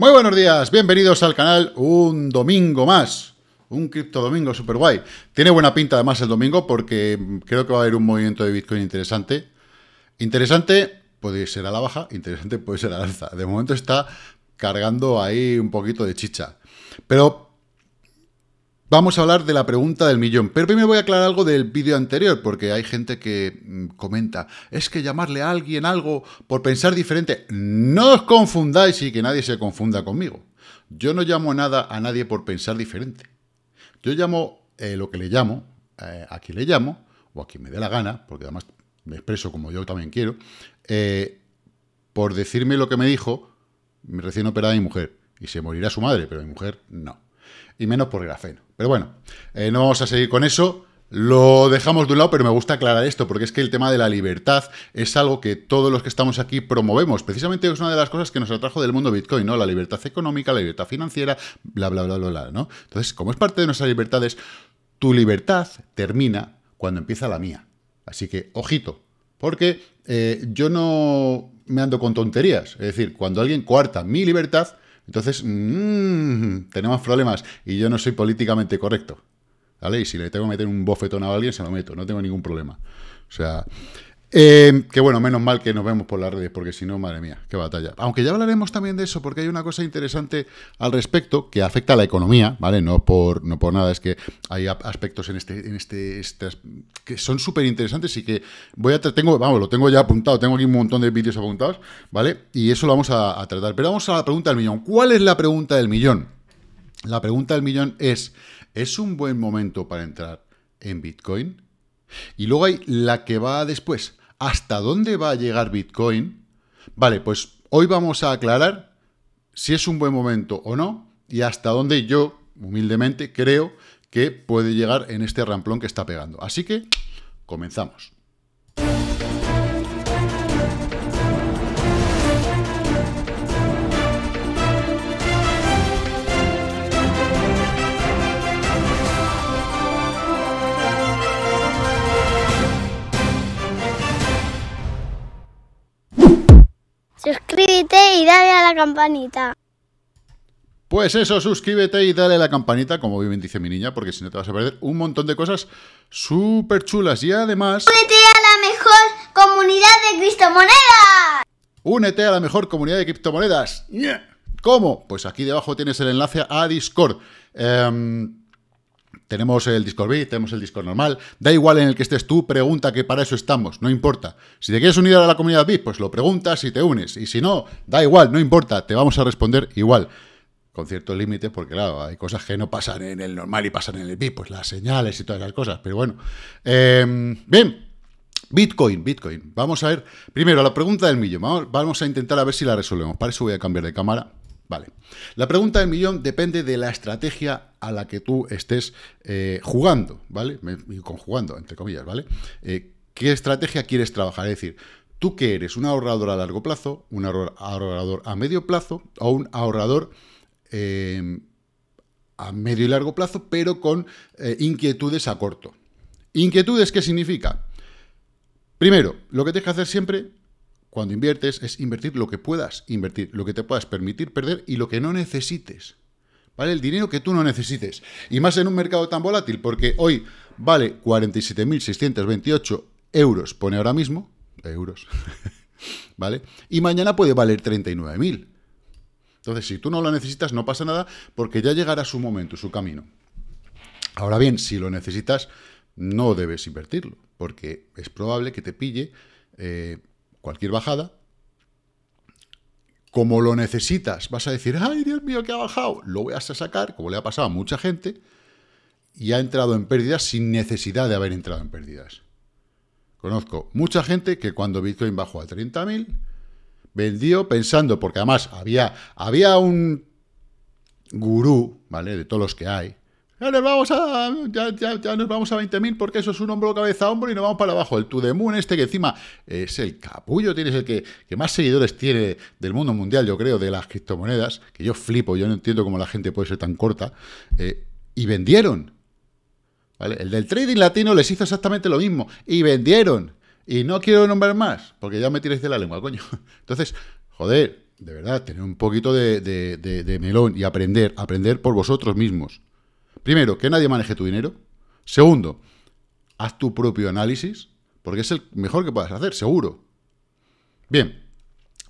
Muy buenos días, bienvenidos al canal un domingo más. Un cripto domingo super guay. Tiene buena pinta además el domingo porque creo que va a haber un movimiento de Bitcoin interesante. Interesante puede ser a la baja, interesante puede ser a la alza. De momento está cargando ahí un poquito de chicha. Pero Vamos a hablar de la pregunta del millón, pero primero voy a aclarar algo del vídeo anterior, porque hay gente que mm, comenta, es que llamarle a alguien algo por pensar diferente, no os confundáis y que nadie se confunda conmigo. Yo no llamo nada a nadie por pensar diferente. Yo llamo eh, lo que le llamo, eh, a quien le llamo, o a quien me dé la gana, porque además me expreso como yo también quiero, eh, por decirme lo que me dijo recién operada mi mujer. Y se morirá su madre, pero mi mujer no. Y menos por grafeno. Pero bueno, eh, no vamos a seguir con eso. Lo dejamos de un lado, pero me gusta aclarar esto, porque es que el tema de la libertad es algo que todos los que estamos aquí promovemos. Precisamente es una de las cosas que nos atrajo del mundo Bitcoin, ¿no? La libertad económica, la libertad financiera, bla, bla, bla, bla, bla, ¿no? Entonces, como es parte de nuestras libertades, tu libertad termina cuando empieza la mía. Así que, ojito, porque eh, yo no me ando con tonterías. Es decir, cuando alguien coarta mi libertad, entonces, mm, tenemos problemas y yo no soy políticamente correcto. ¿Vale? Y si le tengo que meter un bofetón a alguien, se lo meto, no tengo ningún problema. O sea, Em, que bueno, menos mal que nos vemos por las redes, porque si no, madre mía, qué batalla. Aunque ya hablaremos también de eso, porque hay una cosa interesante al respecto que afecta a la economía, ¿vale? No por, no por nada, es que hay aspectos en este, en este, este que son súper interesantes y que voy a tengo, vamos, lo tengo ya apuntado, tengo aquí un montón de vídeos apuntados, ¿vale? Y eso lo vamos a tratar. Pero vamos a la pregunta del millón. ¿Cuál es la pregunta del millón? La pregunta del millón es: ¿es un buen momento para entrar en Bitcoin? Y luego hay la que va después hasta dónde va a llegar Bitcoin. Vale, pues hoy vamos a aclarar si es un buen momento o no y hasta dónde yo, humildemente, creo que puede llegar en este ramplón que está pegando. Así que comenzamos. y dale a la campanita. Pues eso, suscríbete y dale a la campanita, como bien dice mi niña, porque si no te vas a perder un montón de cosas súper chulas. Y además... ¡Únete a la mejor comunidad de criptomonedas! ¡Únete a la mejor comunidad de criptomonedas! ¿Cómo? Pues aquí debajo tienes el enlace a Discord. Eh, tenemos el Discord B, tenemos el Discord normal. Da igual en el que estés tú, pregunta que para eso estamos, no importa. Si te quieres unir a la comunidad VIP, pues lo preguntas y te unes. Y si no, da igual, no importa, te vamos a responder igual. Con cierto límite, porque claro, hay cosas que no pasan en el normal y pasan en el VIP, pues las señales y todas esas cosas. Pero bueno. Em, bien, Bitcoin, Bitcoin. Vamos a ver. Primero, la pregunta del millón. vamos, a intentar a ver si la resolvemos. Para eso voy a cambiar de cámara. Vale. La pregunta del millón depende de la estrategia a la que tú estés eh, jugando, ¿vale? conjugando, entre comillas, ¿vale? Eh, ¿Qué estrategia quieres trabajar? Es decir, tú que eres un ahorrador a largo plazo, un ahorrador a medio plazo o un ahorrador eh, a medio y largo plazo, pero con inquietudes a corto. ¿Inquietudes qué significa? Primero, lo que tienes que hacer siempre cuando inviertes es invertir lo que puedas invertir, lo que te puedas permitir perder y lo que no necesites. ¿Vale? El dinero que tú no necesites. Y más en un mercado tan volátil, porque hoy vale 47.628 euros, pone ahora mismo, euros, ¿vale? Y mañana puede valer 39.000. Entonces, si tú no lo necesitas, no pasa nada, porque ya llegará su momento, su camino. Ahora bien, si lo necesitas, no debes invertirlo, porque es probable que te pille eh, cualquier bajada, como lo necesitas, vas a decir, ay Dios mío, que ha bajado, lo voy a sacar, como le ha pasado a mucha gente, y ha entrado en pérdidas sin necesidad de haber entrado en pérdidas. Conozco mucha gente que cuando Bitcoin bajó a 30.000, vendió pensando, porque además había, había un gurú, ¿vale? De todos los que hay, ya nos vamos a, ya, ya, nos vamos a 20.000 porque eso es un hombro cabeza hombro y nos vamos para abajo. El Tudemun este que encima es el capullo, tienes el que, más seguidores tiene del mundo mundial, yo creo, de las criptomonedas, que yo flipo, yo no entiendo cómo la gente puede ser tan corta, eh, y vendieron. El del trading latino les hizo exactamente lo mismo, y vendieron. Y no quiero nombrar más, porque ya me tiréis de la lengua, coño. Entonces, joder, de verdad, tener un poquito de melón y aprender, aprender por vosotros mismos. Primero, que nadie maneje tu dinero. Segundo, haz tu propio análisis, porque es el mejor que puedas hacer, seguro. Bien,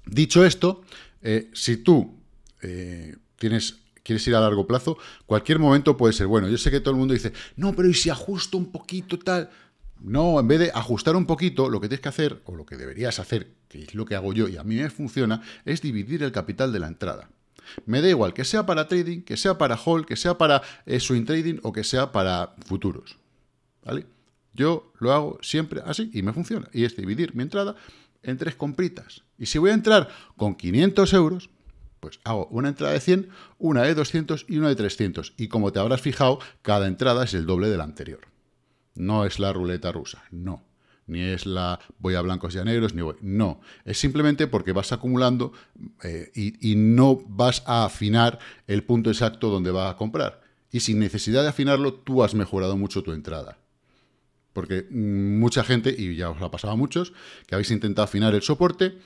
dicho esto, eh, si tú eh, tienes, quieres ir a largo plazo, cualquier momento puede ser bueno. Yo sé que todo el mundo dice, no, pero ¿y si ajusto un poquito tal? No, en vez de ajustar un poquito, lo que tienes que hacer, o lo que deberías hacer, que es lo que hago yo y a mí me funciona, es dividir el capital de la entrada. Me da igual que sea para trading, que sea para hold, que sea para eh, swing trading o que sea para futuros. ¿Vale? Yo lo hago siempre así y me funciona. Y es dividir mi entrada en tres compritas. Y si voy a entrar con 500 euros, pues hago una entrada de 100, una de 200 y una de 300. Y como te habrás fijado, cada entrada es el doble de la anterior. No es la ruleta rusa, no ni es la voy a blancos y a negros, ni voy. No, es simplemente porque vas acumulando eh, y, no vas a afinar el punto exacto donde vas a comprar. Y sin necesidad de afinarlo, tú has mejorado mucho tu entrada. Porque mucha gente, y ya os lo ha pasado a muchos, que habéis intentado afinar el soporte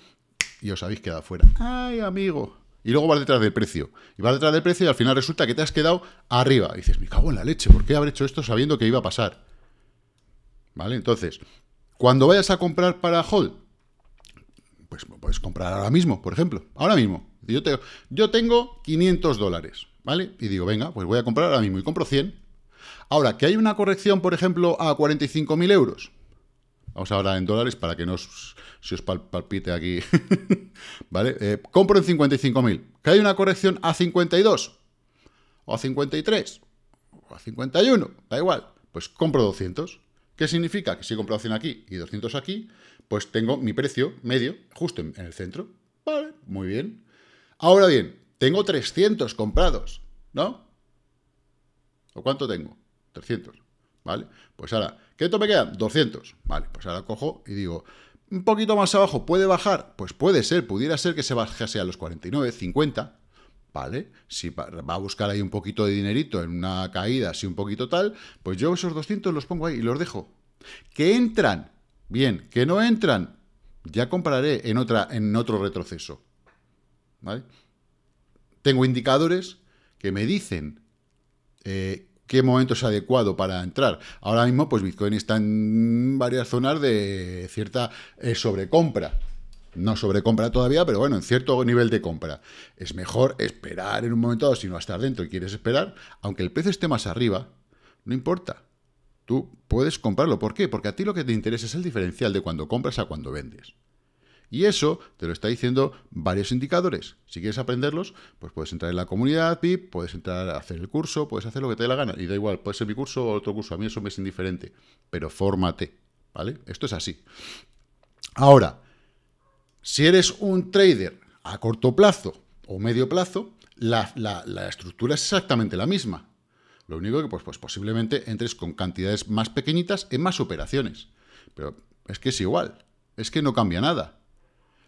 y os habéis quedado fuera. ¡Ay, amigo! Y luego vas detrás del precio. Y vas detrás del precio y al final resulta que te has quedado arriba. Y dices, me cago en la leche, ¿por qué habré hecho esto sabiendo que iba a pasar? ¿Vale? Entonces, cuando vayas a comprar para hold, pues puedes comprar ahora mismo, por ejemplo. Ahora mismo. Yo, tengo 500 dólares, ¿vale? Y digo, venga, pues voy a comprar ahora mismo y compro 100. Ahora, que hay una corrección, por ejemplo, a 45.000 euros. Vamos ahora en dólares para que no se os palpite aquí. ¿Vale? Eh, compro en 55.000. Que hay una corrección a 52. O a 53. O a 51. Da igual. Pues compro 200. ¿Qué significa? Que si he comprado 100 aquí y 200 aquí, pues tengo mi precio medio justo en, el centro. Vale, muy bien. Ahora bien, tengo 300 comprados, ¿no? ¿O cuánto tengo? 300, ¿vale? Pues ahora, ¿qué me quedan? 200. Vale, pues ahora cojo y digo, un poquito más abajo, ¿puede bajar? Pues puede ser, pudiera ser que se bajase a los 49, 50, ¿vale? Si va a buscar ahí un poquito de dinerito en una caída, si un poquito tal, pues yo esos 200 los pongo ahí y los dejo. Que entran, bien, que no entran, ya compraré en, otra, en otro retroceso, ¿vale? Tengo indicadores que me dicen eh, qué momento es adecuado para entrar. Ahora mismo, pues Bitcoin está en varias zonas de cierta eh, sobrecompra, no compra todavía, pero bueno, en cierto nivel de compra. Es mejor esperar en un momento dado, si no estar dentro y quieres esperar, aunque el precio esté más arriba, no importa. Tú puedes comprarlo. ¿Por qué? Porque a ti lo que te interesa es el diferencial de cuando compras a cuando vendes. Y eso te lo está diciendo varios indicadores. Si quieres aprenderlos, pues puedes entrar en la comunidad VIP, puedes entrar a hacer el curso, puedes hacer lo que te dé la gana. Y da igual, puede ser mi curso o otro curso, a mí eso me es indiferente. Pero fórmate, ¿vale? Esto es así. Ahora, si eres un trader a corto plazo o medio plazo, la, estructura es exactamente la misma. Lo único que pues, pues, posiblemente entres con cantidades más pequeñitas en más operaciones. Pero es que es igual, es que no cambia nada.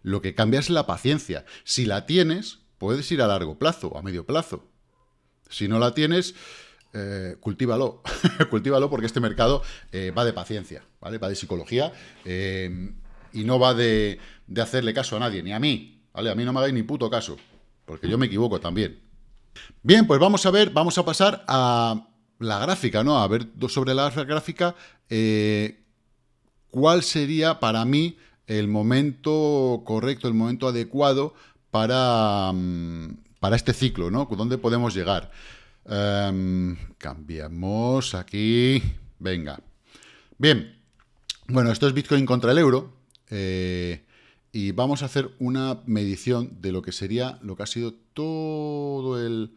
Lo que cambia es la paciencia. Si la tienes, puedes ir a largo plazo, o a medio plazo. Si no la tienes, eh, cultívalo. cultívalo porque este mercado eh, va de paciencia, ¿vale? Va de psicología. Eh, y no va de, hacerle caso a nadie, ni a mí, ¿vale? A mí no me hagáis ni puto caso, porque yo me equivoco también. Bien, pues vamos a ver, vamos a pasar a la gráfica, ¿no? A ver sobre la gráfica eh, cuál sería para mí el momento correcto, el momento adecuado para, mm, para este ciclo, ¿no? ¿Dónde podemos llegar? Em, cambiamos aquí. Venga. Bien. Bueno, esto es Bitcoin contra el euro. Eh, y vamos a hacer una medición de lo que sería, lo que ha sido todo el...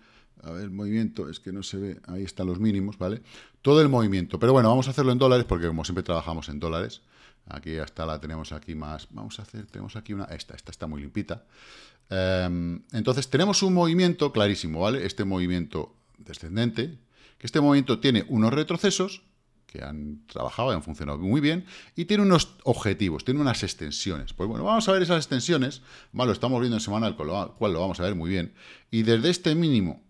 movimiento, es que no se ve, ahí están los mínimos, ¿vale? Todo el movimiento, pero bueno, vamos a hacerlo en dólares porque como siempre trabajamos en dólares. Aquí hasta la tenemos aquí más, vamos a hacer, tenemos aquí una, esta, esta está muy limpita. Em, entonces tenemos un movimiento clarísimo, ¿vale? Este movimiento descendente, que este movimiento tiene unos retrocesos que han trabajado y han funcionado muy bien, y tiene unos objetivos, tiene unas extensiones. Pues bueno, vamos a ver esas extensiones, lo estamos viendo en semanal, con lo cual lo vamos a ver muy bien, y desde este mínimo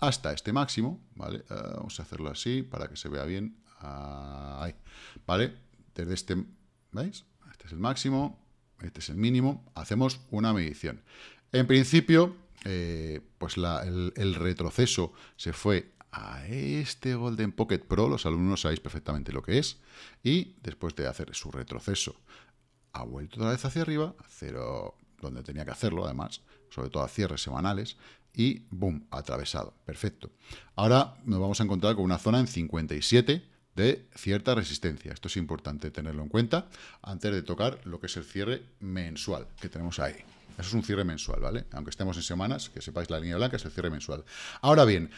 hasta este máximo, ¿vale? Eh, vamos a hacerlo así para que se vea bien, ahí, ¿vale? Desde este, ¿veis? Este es el máximo, este es el mínimo, hacemos una medición. En principio, eh, pues el, retroceso se fue a este Golden Pocket Pro, los alumnos sabéis perfectamente lo que es, y después de hacer su retroceso, ha vuelto otra vez hacia arriba, cero, donde tenía que hacerlo además, sobre todo a cierres semanales, y boom, atravesado, perfecto. Ahora nos vamos a encontrar con una zona en 57 de cierta resistencia, esto es importante tenerlo en cuenta antes de tocar lo que es el cierre mensual que tenemos ahí. Eso es un cierre mensual, ¿vale? Aunque estemos en semanas, que sepáis la línea blanca es el cierre mensual. Ahora bien,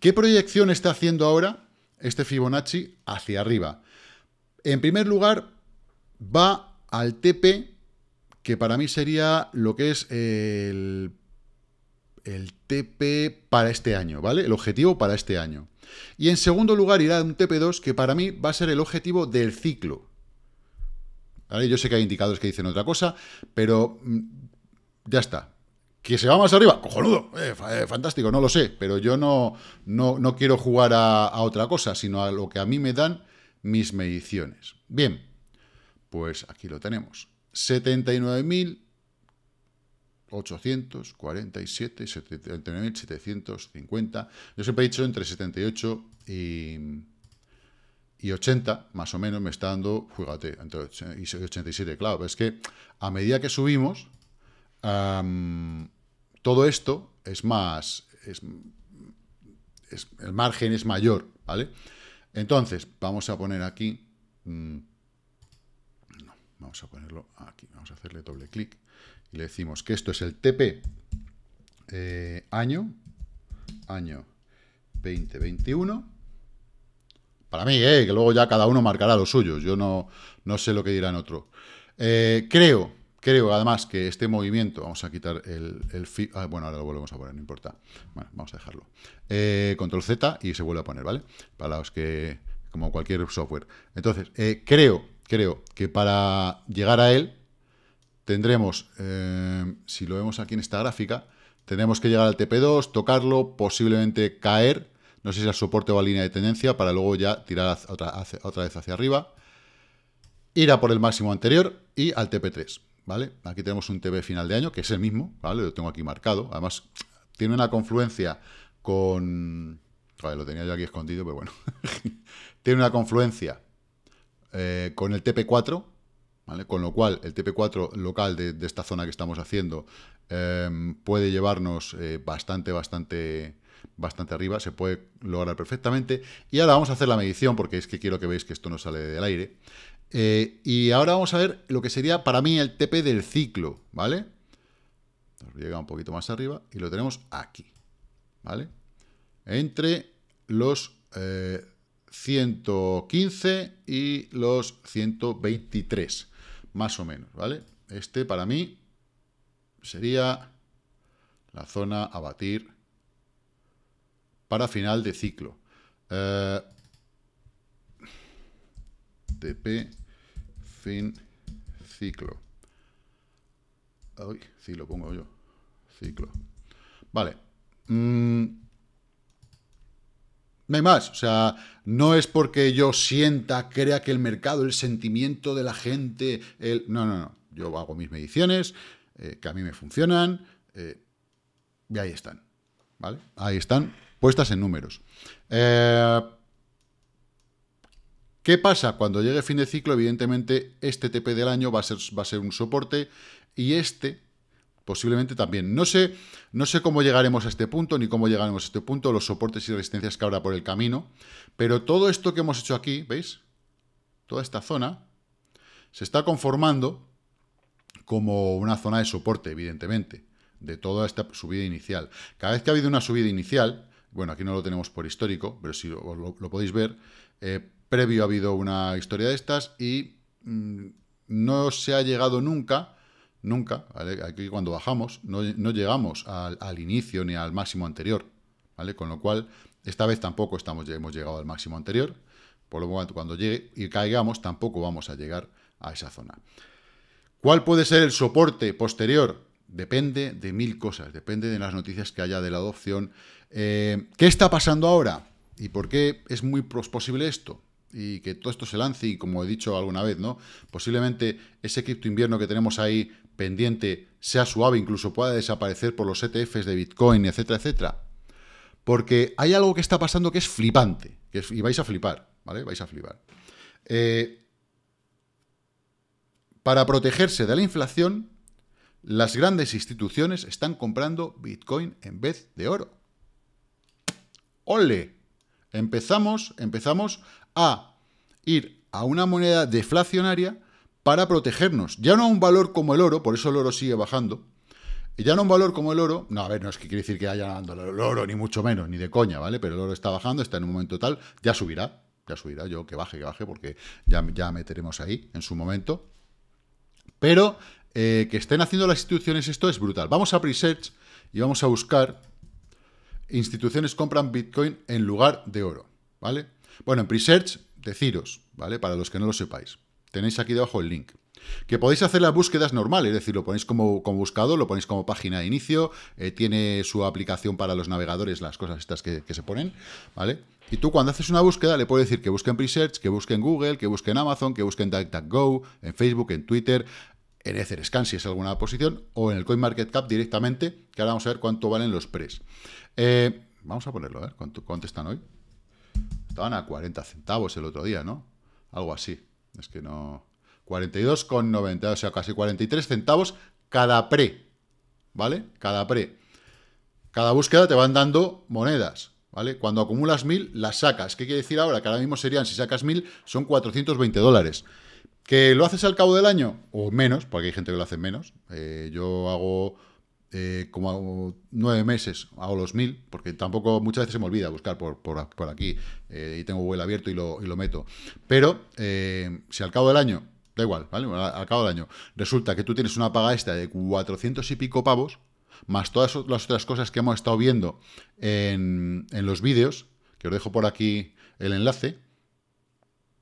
¿qué proyección está haciendo ahora este Fibonacci hacia arriba? En primer lugar, va al TP, que para mí sería lo que es el, el TP para este año, ¿vale? El objetivo para este año. Y en segundo lugar irá un TP2, que para mí va a ser el objetivo del ciclo. ¿Vale? Yo sé que hay indicadores que dicen otra cosa, pero mm, ya está. ¿Que se va más arriba? Cojonudo, eh, eh, fantástico, no lo sé, pero yo no, no, quiero jugar a, otra cosa, sino a lo que a mí me dan mis mediciones. Bien, pues aquí lo tenemos. 79.847, 79.750. Yo siempre he dicho entre 78 y, 80, más o menos, me está dando, fíjate, entre 87, claro, es que a medida que subimos todo esto es más, el margen es mayor, ¿vale? Entonces, vamos a poner aquí, mm, vamos a ponerlo aquí, vamos a hacerle doble clic y le decimos que esto es el TP eh, año, año 2021, para mí, eh, que luego ya cada uno marcará lo suyo, yo no, no sé lo que dirán otro. Eh, creo Creo además que este movimiento, vamos a quitar el, ah, bueno, ahora lo volvemos a poner, no importa. Bueno, vamos a dejarlo. Eh, control Z y se vuelve a poner, ¿vale? Para los que, como cualquier software. Entonces, eh, creo, creo que para llegar a él tendremos, eh, si lo vemos aquí en esta gráfica, tenemos que llegar al TP2, tocarlo, posiblemente caer, no sé si al soporte o a línea de tendencia, para luego ya tirar otra, otra vez hacia arriba, ir a por el máximo anterior y al TP3. ¿vale? Aquí tenemos un TV final de año, que es el mismo, ¿vale? Lo tengo aquí marcado. Además, tiene una confluencia con... lo tenía yo aquí escondido, pero bueno. tiene una confluencia eh, con el TP4, Con lo cual, el TP4 local de, esta zona que estamos haciendo em, puede llevarnos eh, bastante, bastante bastante arriba, se puede lograr perfectamente. Y ahora vamos a hacer la medición, porque es que quiero que veáis que esto no sale del aire. Eh, y ahora vamos a ver lo que sería para mí el TP del ciclo, ¿vale? Nos llega un poquito más arriba y lo tenemos aquí, ¿vale? Entre los 115 eh, y los 123, más o menos, ¿vale? Este para mí sería la zona a batir para final de ciclo. Eh, TP fin ciclo. Ay, sí, lo pongo yo. Ciclo. Vale. Mm. No hay más. O sea, no es porque yo sienta, crea que el mercado, el sentimiento de la gente... El... No, no, no. Yo hago mis mediciones, eh, que a mí me funcionan, eh, y ahí están. ¿Vale? Ahí están, puestas en números. Eh... ¿Qué pasa? Cuando llegue fin de ciclo, evidentemente, este TP del año va a ser, un soporte y este posiblemente también. No sé, no sé cómo llegaremos a este punto, ni cómo llegaremos a este punto, los soportes y resistencias que habrá por el camino, pero todo esto que hemos hecho aquí, ¿veis? Toda esta zona se está conformando como una zona de soporte, evidentemente, de toda esta subida inicial. Cada vez que ha habido una subida inicial, bueno, aquí no lo tenemos por histórico, pero si lo, podéis ver, eh, previo ha habido una historia de estas y mm, no se ha llegado nunca, nunca, aquí cuando bajamos, no, llegamos al, inicio ni al máximo anterior, ¿vale? Con lo cual, esta vez tampoco estamos, hemos llegado al máximo anterior, por lo tanto, cuando llegue y caigamos, tampoco vamos a llegar a esa zona. ¿Cuál puede ser el soporte posterior? Depende de mil cosas, depende de las noticias que haya de la adopción. Eh, ¿Qué está pasando ahora? ¿Y por qué es muy posible esto? y que todo esto se lance y como he dicho alguna vez, ¿no? Posiblemente ese cripto invierno que tenemos ahí pendiente sea suave, incluso pueda desaparecer por los ETFs de Bitcoin, etcétera, etcétera. Porque hay algo que está pasando que es flipante, y vais a flipar, ¿vale? Vais a flipar. Eh, para protegerse de la inflación, las grandes instituciones están comprando Bitcoin en vez de oro. ¡Ole! Empezamos, empezamos a ir a una moneda deflacionaria para protegernos. Ya no a un valor como el oro, por eso el oro sigue bajando. Ya no a un valor como el oro, no, a ver, no es que quiere decir que haya ganado el oro, ni mucho menos, ni de coña, ¿vale? Pero el oro está bajando, está en un momento tal, ya subirá, ya subirá, yo que baje, que baje, porque ya, ya meteremos ahí en su momento. Pero eh, que estén haciendo las instituciones esto es brutal. Vamos a Presearch y vamos a buscar instituciones compran Bitcoin en lugar de oro, ¿vale? Bueno, en Presearch, deciros, ¿vale? Para los que no lo sepáis. Tenéis aquí debajo el link. Que podéis hacer las búsquedas normales, es decir, lo ponéis como, como buscador, lo ponéis como página de inicio, eh, tiene su aplicación para los navegadores, las cosas estas que, se ponen, ¿vale? Y tú cuando haces una búsqueda le puedes decir que busquen Presearch, que busquen Google, que busquen Amazon, que busquen DuckDuckGo, en Facebook, en Twitter, en Etherscan si es alguna posición, o en el CoinMarketCap directamente, que ahora vamos a ver cuánto valen los pres. Eh, vamos a ponerlo, a ver cuánto, cuánto están hoy. Estaban a 40 centavos el otro día, ¿no? Algo así. Es que no... 42,90, o sea, casi 43 centavos cada pre, ¿vale? Cada pre. Cada búsqueda te van dando monedas, ¿vale? Cuando acumulas 1.000, las sacas. ¿Qué quiere decir ahora? Que ahora mismo serían, si sacas 1.000, son 420 dólares. ¿Que lo haces al cabo del año? O menos, porque hay gente que lo hace menos. Eh, yo hago eh, como nueve meses, hago los mil, porque tampoco muchas veces se me olvida buscar por, por, aquí eh, y tengo Google abierto y lo, meto. Pero si al cabo del año, da igual, ¿vale? Al cabo del año resulta que tú tienes una paga esta de 400 y pico pavos, más todas las otras cosas que hemos estado viendo en, en los vídeos, que os dejo por aquí el enlace,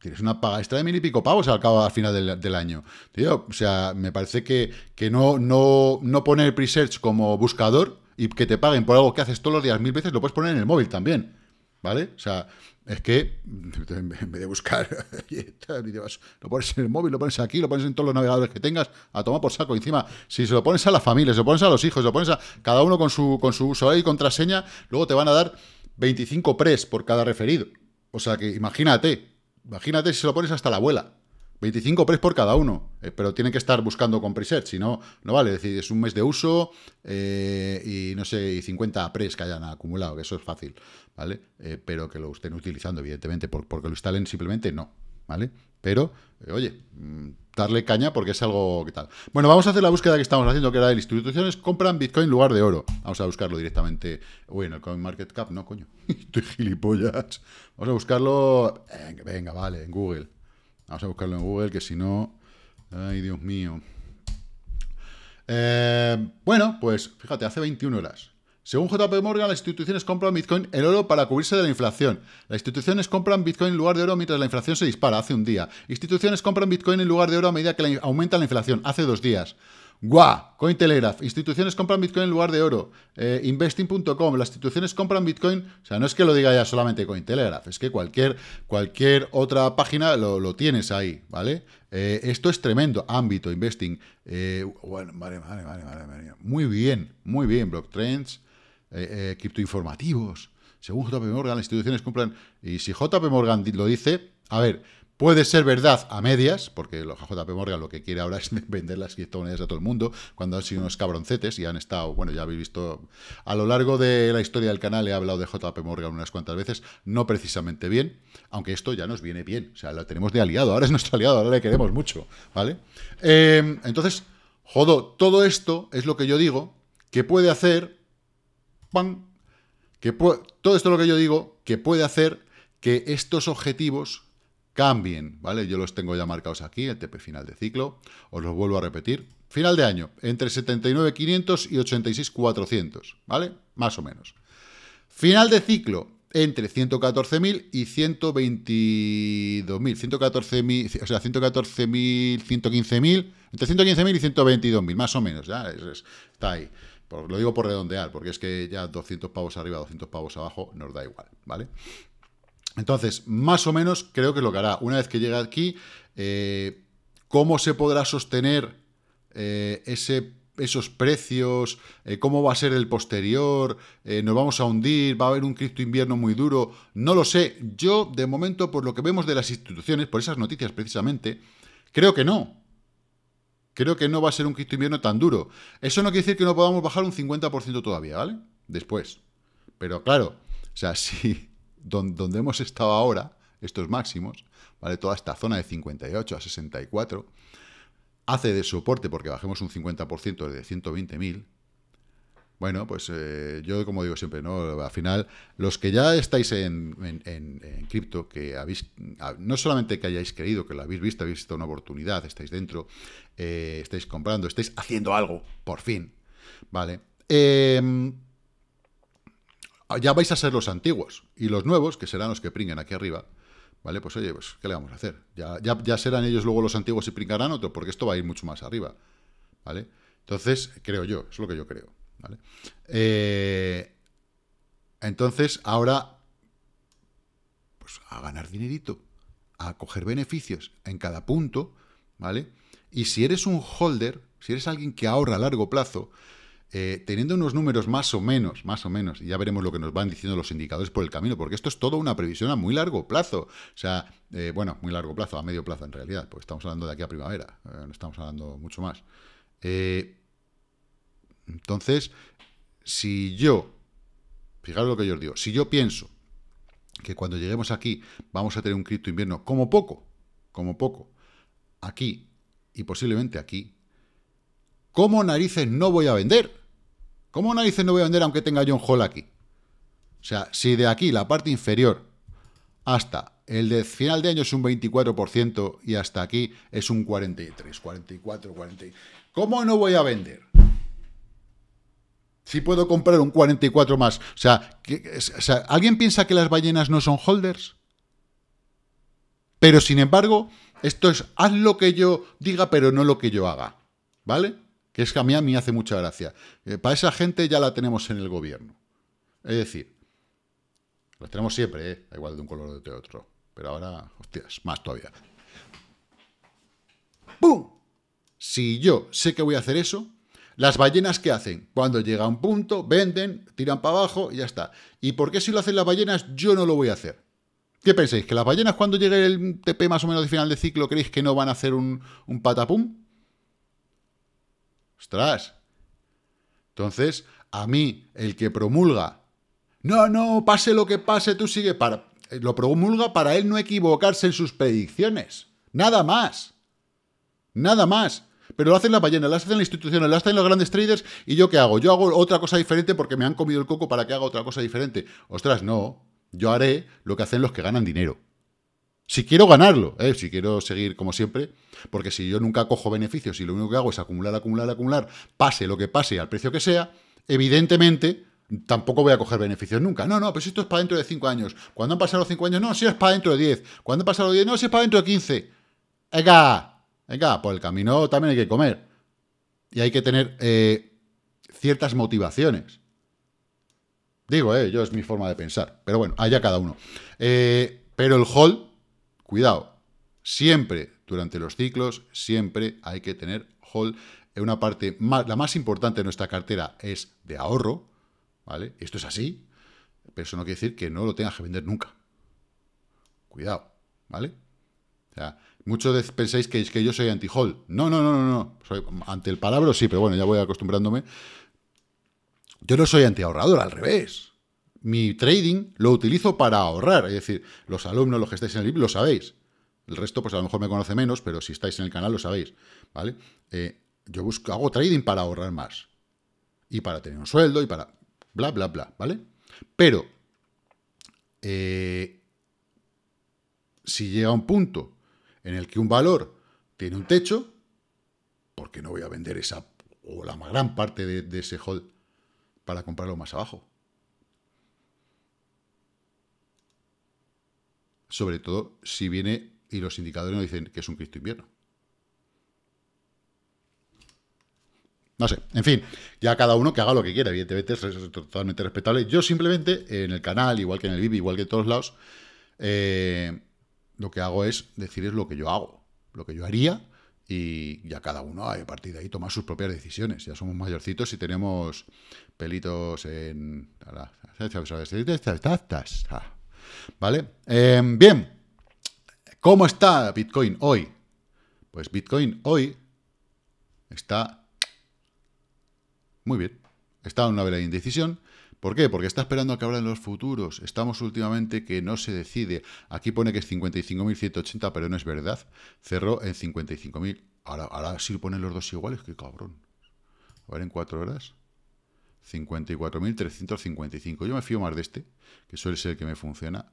tienes una paga extra de mil y pico pavos al cabo al final del, año. Tío, o sea, me parece que, que no, no, no poner pre-search como buscador y que te paguen por algo que haces todos los días mil veces, lo puedes poner en el móvil también. ¿Vale? O sea, es que en vez de buscar, lo pones en el móvil, lo pones aquí, lo pones en todos los navegadores que tengas, a tomar por saco. Encima, si se lo pones a la familia, se lo pones a los hijos, se lo pones a cada uno con su, con su usuario y contraseña, luego te van a dar 25 pres por cada referido. O sea que imagínate, Imagínate si se lo pones hasta la abuela. 25 pres por cada uno, eh, pero tienen que estar buscando con presets, si no, no vale. Es decir, es un mes de uso eh, y no sé, y 50 pres que hayan acumulado, que eso es fácil, ¿vale? Eh, pero que lo estén utilizando, evidentemente, porque lo instalen simplemente no, ¿vale? Pero, eh, oye, mm, darle caña porque es algo que tal. Bueno, vamos a hacer la búsqueda que estamos haciendo, que era de instituciones compran Bitcoin en lugar de oro. Vamos a buscarlo directamente. Bueno, en el CoinMarketCap, no, coño. Estoy gilipollas. Vamos a buscarlo... Venga, vale, en Google. Vamos a buscarlo en Google, que si no... Ay, Dios mío. Eh, bueno, pues fíjate, hace 21 horas. Según JP Morgan, las instituciones compran Bitcoin el oro para cubrirse de la inflación. Las instituciones compran Bitcoin en lugar de oro mientras la inflación se dispara hace un día. Instituciones compran Bitcoin en lugar de oro a medida que aumenta la inflación hace dos días. ¡Guau! Cointelegraph. Instituciones compran Bitcoin en lugar de oro. Eh, investing.com. Las instituciones compran Bitcoin. O sea, no es que lo diga ya solamente Cointelegraph. Es que cualquier, cualquier otra página lo, tienes ahí, ¿vale? Eh, esto es tremendo. Ámbito, investing. Eh, bueno, vale, vale, vale, vale, Muy bien, muy bien. Block Trends. Eh, eh, criptoinformativos. Según JP Morgan, las instituciones cumplan Y si JP Morgan lo dice, a ver, puede ser verdad a medias, porque JP Morgan lo que quiere ahora es vender las criptomonedas a todo el mundo, cuando han sido unos cabroncetes y han estado, bueno, ya habéis visto, a lo largo de la historia del canal he hablado de JP Morgan unas cuantas veces, no precisamente bien, aunque esto ya nos viene bien, o sea, lo tenemos de aliado, ahora es nuestro aliado, ahora le queremos mucho, ¿vale? Eh, entonces, jodo, todo esto es lo que yo digo que puede hacer ¡pam! Que todo esto es lo que yo digo, que puede hacer que estos objetivos cambien, ¿vale? Yo los tengo ya marcados aquí, el TP final de ciclo, os los vuelvo a repetir. Final de año, entre 79.500 y 86.400, ¿vale? Más o menos. Final de ciclo, entre 114.000 y 122.000, 114.000, o sea, 114.000, 115.000, entre 115.000 y 122.000, más o menos, ya, está ahí lo digo por redondear, porque es que ya 200 pavos arriba, 200 pavos abajo, nos da igual, ¿vale? Entonces, más o menos creo que es lo que hará. Una vez que llegue aquí, eh, ¿cómo se podrá sostener eh, ese esos precios, eh, cómo va a ser el posterior, nos vamos a hundir, va a haber un cripto invierno muy duro, no lo sé. Yo, de momento, por lo que vemos de las instituciones, por esas noticias precisamente, creo que no. Creo que no va a ser un quinto invierno tan duro. Eso no quiere decir que no podamos bajar un 50% todavía, ¿vale? Después. Pero claro, o sea, si donde hemos estado ahora, estos máximos, ¿vale? Toda esta zona de 58 a 64, hace de soporte porque bajemos un 50% desde 120.000, bueno, pues eh, yo como digo siempre, ¿no? Al final, los que ya estáis en, cripto, que habéis, no solamente que hayáis creído, que lo habéis visto, habéis visto una oportunidad, estáis dentro, eh, estáis comprando, estáis haciendo algo, por fin, ¿vale? Em, ah, ya vais a ser los antiguos, y los nuevos, que serán los que pringuen aquí arriba, ¿vale? Pues oye, pues, ¿qué le vamos a hacer? Ya, ya serán ellos luego los antiguos y pringarán otro, porque esto va a ir mucho más arriba, ¿vale? Entonces, creo yo, es lo que yo creo. ¿vale? Eh, entonces, ahora, pues a ganar dinerito, a coger beneficios en cada punto, ¿vale? Y si eres un holder, si eres alguien que ahorra a largo plazo, eh, teniendo unos números más o menos, más o menos, y ya veremos lo que nos van diciendo los indicadores por el camino, porque esto es todo una previsión a muy largo plazo. O sea, eh, bueno, muy largo plazo, a medio plazo en realidad, porque estamos hablando de aquí a primavera, no estamos hablando mucho más. Entonces, si yo, fijaros lo que yo os digo, si yo pienso que cuando lleguemos aquí vamos a tener un cripto invierno como poco, como poco, aquí y posiblemente aquí, ¿cómo narices no voy a vender? ¿Cómo narices no voy a vender aunque tenga un Hall aquí? O sea, si de aquí la parte inferior hasta el de final de año es un 24% y hasta aquí es un 43, 44, 40. ¿Cómo no voy a vender? si puedo comprar un 44 más. O sea, ¿alguien piensa que las ballenas no son holders? Pero sin embargo, esto es haz lo que yo diga, pero no lo que yo haga. ¿Vale? Que es que a mí, me hace mucha gracia. Eh, para esa gente ya la tenemos en el gobierno. Es decir, la tenemos siempre, ¿eh? igual de un color o de otro. Pero ahora, hostias, más todavía. ¡Pum! Si yo sé que voy a hacer eso, las ballenas, ¿qué hacen? Cuando llega un punto, venden, tiran para abajo y ya está. ¿Y por qué si lo hacen las ballenas, yo no lo voy a hacer? ¿Qué pensáis? ¿Que las ballenas cuando llegue el TP más o menos de final de ciclo creéis que no van a hacer un, patapum? ¡Ostras! Entonces, a mí, el que promulga, no, no, pase lo que pase, tú sigue, para, eh, lo promulga para él no equivocarse en sus predicciones. Nada más. Nada más. Pero lo hacen las ballenas, las hacen las instituciones, lo hacen los grandes traders. ¿Y yo qué hago? Yo hago otra cosa diferente porque me han comido el coco para que haga otra cosa diferente. Ostras, no. Yo haré lo que hacen los que ganan dinero. Si quiero ganarlo, ¿eh? si quiero seguir como siempre, porque si yo nunca cojo beneficios y lo único que hago es acumular, acumular, acumular, pase lo que pase al precio que sea, evidentemente tampoco voy a coger beneficios nunca. No, no, si esto es para dentro de 5 años. Cuando han pasado 5 años, no, si es para dentro de 10. Cuando han pasado 10, no, si es para dentro de 15. ¡Ega! Venga, por el camino también hay que comer. Y hay que tener eh, ciertas motivaciones. Digo, eh, yo es mi forma de pensar. Pero bueno, allá cada uno. Eh, pero el hall, cuidado, siempre durante los ciclos, siempre hay que tener hall. Una parte la más importante de nuestra cartera es de ahorro, ¿vale? Esto es así, pero eso no quiere decir que no lo tengas que vender nunca. Cuidado, ¿vale? O sea, Muchos pensáis que, que yo soy anti-Hall. No, no, no, no, no. Soy, ante el palabra sí, pero bueno, ya voy acostumbrándome. Yo no soy anti-ahorrador, al revés. Mi trading lo utilizo para ahorrar. Es decir, los alumnos, los que estáis en el libro, lo sabéis. El resto, pues a lo mejor me conoce menos, pero si estáis en el canal lo sabéis. ¿Vale? Eh, yo busco, hago trading para ahorrar más. Y para tener un sueldo y para. bla, bla, bla, ¿vale? Pero. Eh, si llega un punto en el que un valor tiene un techo, porque no voy a vender esa o la gran parte de, ese hold para comprarlo más abajo. Sobre todo si viene y los indicadores nos dicen que es un Cristo invierno. No sé, en fin, ya cada uno que haga lo que quiera, evidentemente es, totalmente respetable. Yo simplemente en el canal, igual que en el VIP, igual que en todos lados, eh, lo que hago es decir es lo que yo hago, lo que yo haría, y ya cada uno a partir de ahí toma sus propias decisiones. Ya somos mayorcitos y tenemos pelitos en... ¿Vale? bien, ¿cómo está Bitcoin hoy? Pues Bitcoin hoy está muy bien. Está en una vela de indecisión ¿Por qué? Porque está esperando a que abran los futuros. Estamos últimamente que no se decide. Aquí pone que es 55.180, pero no es verdad. Cerró en 55.000. Ahora, ahora sí ponen los dos iguales, qué cabrón. A ver, en cuatro horas. 54.355. Yo me fío más de este, que suele ser el que me funciona.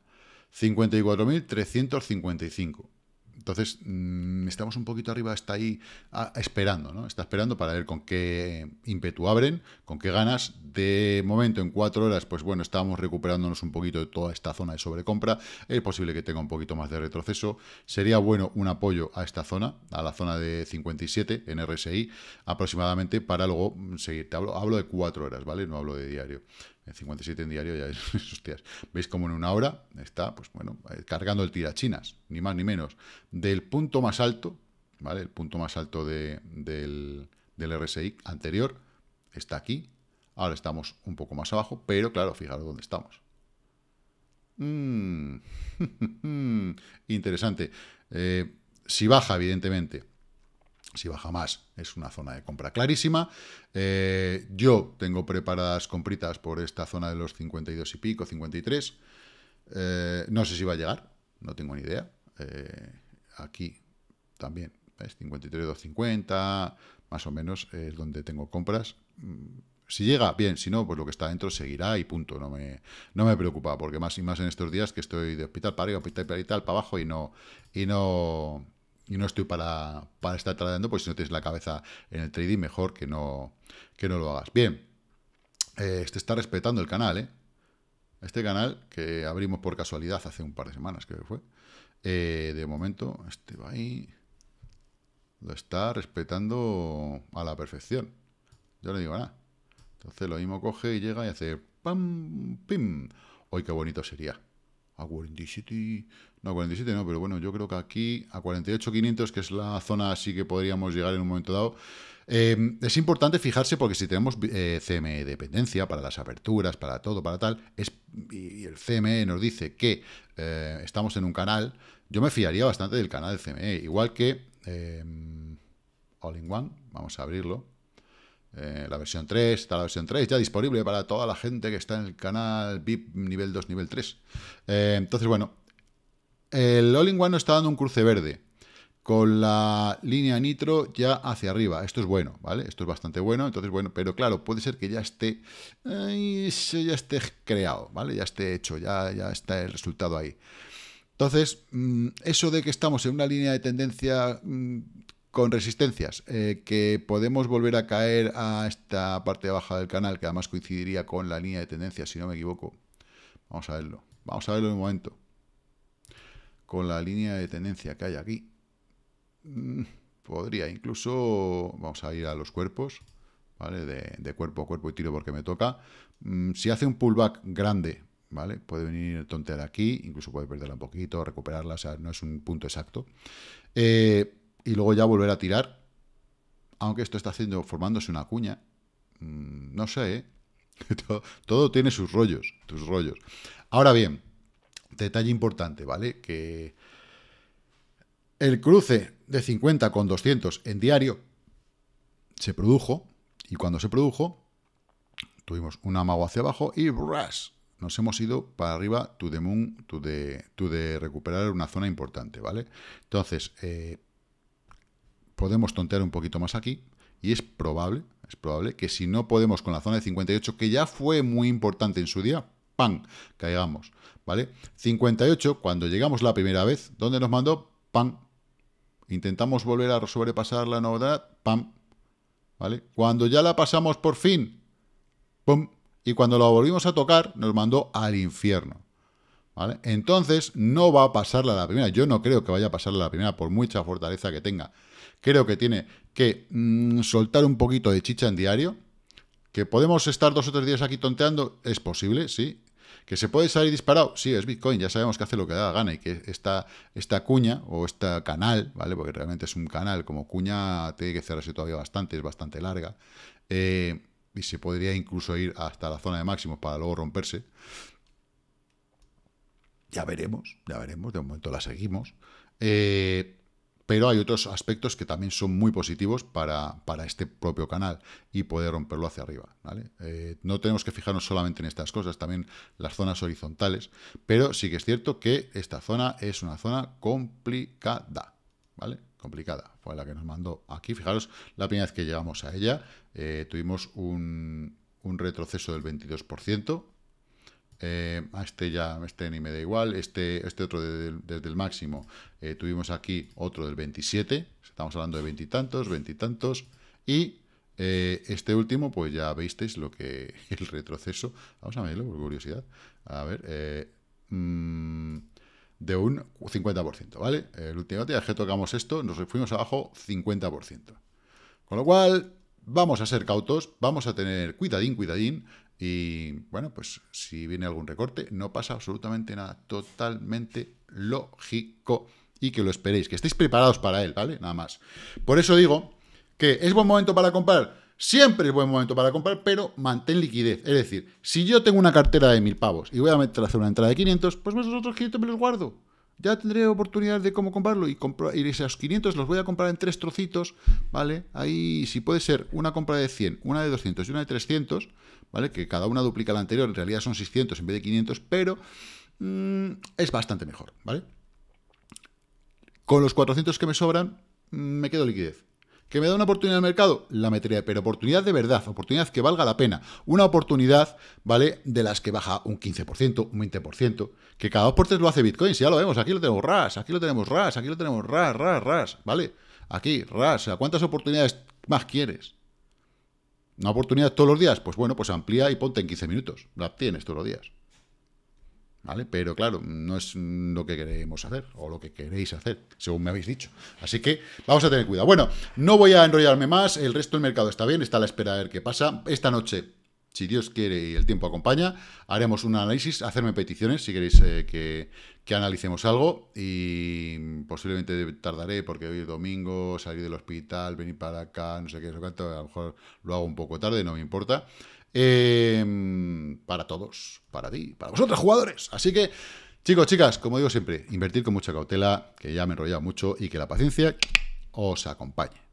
54.355. Entonces, mm, estamos un poquito arriba, está ahí ah, esperando, ¿no? Está esperando para ver con qué ímpetu abren, con qué ganas. De momento, en cuatro horas, pues bueno, estamos recuperándonos un poquito de toda esta zona de sobrecompra. Es posible que tenga un poquito más de retroceso. Sería bueno un apoyo a esta zona, a la zona de 57 en RSI, aproximadamente, para luego seguir. Te hablo, hablo de cuatro horas, ¿vale? No hablo de diario. El 57 en diario ya es, hostias. ¿Veis cómo en una hora está, pues bueno, eh, cargando el tirachinas, ni más ni menos, del punto más alto, ¿vale? El punto más alto del, RSI anterior está aquí. Ahora estamos un poco más abajo, pero claro, fijaros dónde estamos. Mm. Interesante. Eh, si baja, evidentemente, si baja más, es una zona de compra clarísima. Eh, yo tengo preparadas compritas por esta zona de los 52 y pico, 53. Eh, no sé si va a llegar, no tengo ni idea. Eh, aquí también, ¿ves? 53, 250, más o menos es donde tengo compras. Mm, si llega, bien, si no, pues lo que está dentro seguirá y punto. No me, no me preocupa, porque más y más en estos días que estoy de hospital para arriba, hospital para, tal, para abajo y no, y no, y no estoy para, estar tratando, pues si no tienes la cabeza en el trading, mejor que no, que no lo hagas. Bien, eh, este está respetando el canal, ¿eh? Este canal que abrimos por casualidad hace un par de semanas, creo que fue. Eh, de momento, este va ahí. Lo está respetando a la perfección. Yo no digo nada. Entonces lo mismo coge y llega y hace pam, pim. Hoy qué bonito sería. A 47, no, 47 no, pero bueno, yo creo que aquí a 48.500, que es la zona así que podríamos llegar en un momento dado, em, es importante fijarse porque si tenemos eh, CME dependencia para las aperturas, para todo, para tal, y el CME nos dice que eh, estamos en un canal, yo me fiaría bastante del canal del CME, igual que em, All in One, vamos a abrirlo, eh, la versión 3, está la versión 3 ya disponible para toda la gente que está en el canal VIP nivel 2, nivel 3. entonces, bueno, el All-in-One está dando un cruce verde con la línea nitro ya hacia arriba. Esto es bueno, ¿vale? Esto es bastante bueno, entonces bueno, pero claro, puede ser que ya esté, ya esté creado, ¿vale? Ya esté hecho, ya, ya está el resultado ahí. Entonces, mm, eso de que estamos en una línea de tendencia mm, con resistencias, eh, que podemos volver a caer a esta parte baja del canal, que además coincidiría con la línea de tendencia, si no me equivoco. Vamos a verlo. Vamos a verlo en un momento con la línea de tendencia que hay aquí. Mm, podría incluso, vamos a ir a los cuerpos, ¿vale? De, cuerpo a cuerpo y tiro porque me toca. Mm, si hace un pullback grande, ¿vale? Puede venir tontear aquí, incluso puede perderla un poquito, recuperarla, o sea, no es un punto exacto. Eh, y luego ya volver a tirar, aunque esto está haciendo, formándose una cuña. Mm, no sé, ¿eh? todo, tiene sus rollos, tus rollos. Ahora bien, detalle importante, ¿vale? Que el cruce de 50 con 200 en diario se produjo, y cuando se produjo, tuvimos un amago hacia abajo y ¡bras! Nos hemos ido para arriba to the moon, to the, to the recuperar una zona importante, ¿vale? Entonces, eh, podemos tontear un poquito más aquí, y es probable, es probable que si no podemos con la zona de 58, que ya fue muy importante en su día, ¡Pam! caigamos, ¿vale? 58, cuando llegamos la primera vez, ¿dónde nos mandó? ¡Pam! Intentamos volver a sobrepasar la novedad, pam, ¿vale? Cuando ya la pasamos por fin, pum, y cuando la volvimos a tocar, nos mandó al infierno. ¿Vale? Entonces, no va a pasarla la primera. Yo no creo que vaya a pasarla la primera, por mucha fortaleza que tenga. Creo que tiene que mm, soltar un poquito de chicha en diario. Que podemos estar dos o tres días aquí tonteando, es posible, sí. ¿Que se puede salir disparado? Sí, es Bitcoin, ya sabemos que hace lo que da la gana y que esta, esta cuña o este canal, ¿vale? Porque realmente es un canal, como cuña tiene que cerrarse todavía bastante, es bastante larga. Eh, y se podría incluso ir hasta la zona de máximos para luego romperse. Ya veremos, ya veremos, de momento la seguimos. Eh, pero hay otros aspectos que también son muy positivos para, este propio canal y poder romperlo hacia arriba. ¿vale? Eh, no tenemos que fijarnos solamente en estas cosas, también las zonas horizontales, pero sí que es cierto que esta zona es una zona complicada. ¿Vale? Complicada, fue la que nos mandó aquí. Fijaros, la primera vez que llegamos a ella eh, tuvimos un, un retroceso del 22%, eh, a este ya, este ni me da igual, este, este otro desde, el máximo, eh, tuvimos aquí otro del 27, estamos hablando de veintitantos, veintitantos, y, eh, este último, pues ya visteis lo que el retroceso, vamos a verlo por curiosidad, a ver, mm, de un 50%, ¿vale? El último día que tocamos esto, nos fuimos abajo 50%. Con lo cual, vamos a ser cautos, vamos a tener cuidadín, cuidadín, y bueno, pues si viene algún recorte, no pasa absolutamente nada, totalmente lógico, y que lo esperéis, que estéis preparados para él, ¿vale? Nada más. Por eso digo que es buen momento para comprar, siempre es buen momento para comprar, pero mantén liquidez. Es decir, si yo tengo una cartera de mil pavos y voy a meter hacer una entrada de 500, pues vosotros otros 500 me los guardo ya tendré oportunidad de cómo comprarlo y, a esos 500 los voy a comprar en tres trocitos, ¿vale? Ahí, si puede ser una compra de 100, una de 200 y una de 300, ¿vale? Que cada una duplica la anterior, en realidad son 600 en vez de 500, pero mm, es bastante mejor, ¿vale? Con los 400 que me sobran, mm, me quedo liquidez. ¿Que me da una oportunidad al mercado? La metería, pero oportunidad de verdad, oportunidad que valga la pena. Una oportunidad, ¿vale? De las que baja un 15%, un 20%, que cada dos por lo hace Bitcoin, si ya lo vemos, aquí lo tenemos ras, aquí lo tenemos ras, aquí lo tenemos ras, ras, ras, ¿vale? Aquí, ras, o sea, ¿cuántas oportunidades más quieres? ¿Una oportunidad todos los días? Pues bueno, pues amplía y ponte en 15 minutos. La tienes todos los días. Pero claro, no es lo que queremos hacer o lo que queréis hacer, según me habéis dicho. Así que vamos a tener cuidado. Bueno, no voy a enrollarme más, el resto del mercado está bien, está a la espera de ver qué pasa. Esta noche, si Dios quiere y el tiempo acompaña, haremos un análisis, hacerme peticiones si queréis eh, que, que, analicemos algo y posiblemente tardaré porque hoy es domingo, salir del hospital, venir para acá, no sé qué, no sé a lo mejor lo hago un poco tarde, no me importa. Em, para todos, para ti, para vosotros jugadores. Así que, chicos, chicas, como digo siempre, invertir con mucha cautela, que ya me he enrollado mucho y que la paciencia os acompañe.